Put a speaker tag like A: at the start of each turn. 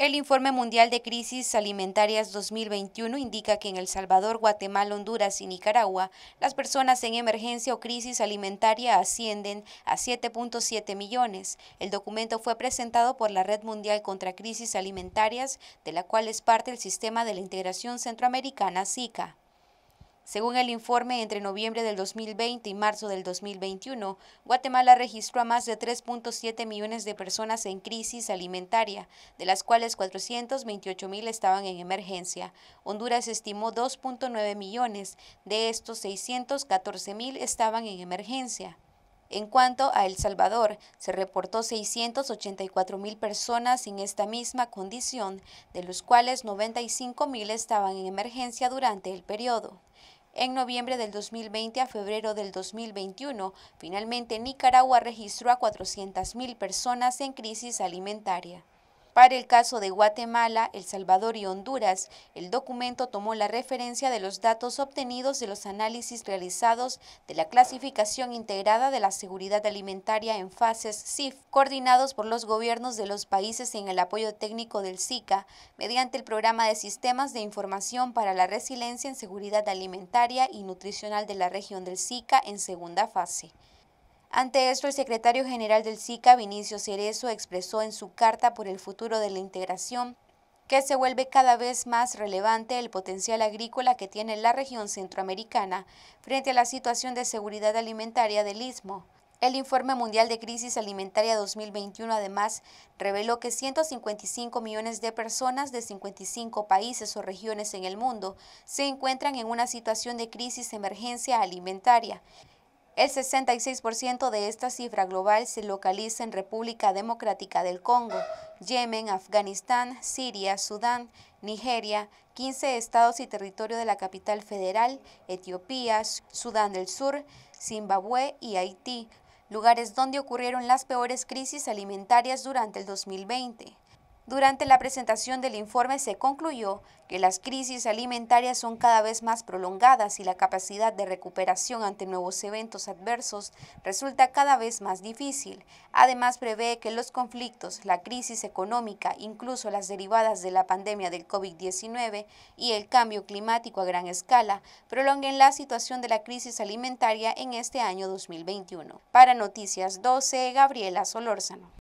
A: El Informe Mundial de Crisis Alimentarias 2021 indica que en El Salvador, Guatemala, Honduras y Nicaragua, las personas en emergencia o crisis alimentaria ascienden a 7.7 millones. El documento fue presentado por la Red Mundial contra Crisis Alimentarias, de la cual es parte el Sistema de la Integración Centroamericana SICA. Según el informe, entre noviembre del 2020 y marzo del 2021, Guatemala registró a más de 3.7 millones de personas en crisis alimentaria, de las cuales 428 mil estaban en emergencia. Honduras estimó 2.9 millones, de estos 614.000 estaban en emergencia. En cuanto a El Salvador, se reportó 684 mil personas en esta misma condición, de los cuales 95 mil estaban en emergencia durante el periodo. En noviembre del 2020 a febrero del 2021, finalmente Nicaragua registró a 400.000 personas en crisis alimentaria. Para el caso de Guatemala, El Salvador y Honduras, el documento tomó la referencia de los datos obtenidos de los análisis realizados de la clasificación integrada de la seguridad alimentaria en fases CIF, coordinados por los gobiernos de los países en el apoyo técnico del SICA, mediante el programa de sistemas de información para la resiliencia en seguridad alimentaria y nutricional de la región del SICA en segunda fase. Ante esto, el secretario general del SICA, Vinicio Cerezo, expresó en su carta por el futuro de la integración que se vuelve cada vez más relevante el potencial agrícola que tiene la región centroamericana frente a la situación de seguridad alimentaria del istmo. El Informe Mundial de Crisis Alimentaria 2021 además reveló que 155 millones de personas de 55 países o regiones en el mundo se encuentran en una situación de crisis emergencia alimentaria el 66% de esta cifra global se localiza en República Democrática del Congo, Yemen, Afganistán, Siria, Sudán, Nigeria, 15 estados y territorio de la capital federal, Etiopía, Sudán del Sur, Zimbabue y Haití, lugares donde ocurrieron las peores crisis alimentarias durante el 2020. Durante la presentación del informe se concluyó que las crisis alimentarias son cada vez más prolongadas y la capacidad de recuperación ante nuevos eventos adversos resulta cada vez más difícil. Además, prevé que los conflictos, la crisis económica, incluso las derivadas de la pandemia del COVID-19 y el cambio climático a gran escala, prolonguen la situación de la crisis alimentaria en este año 2021. Para Noticias 12, Gabriela Solórzano.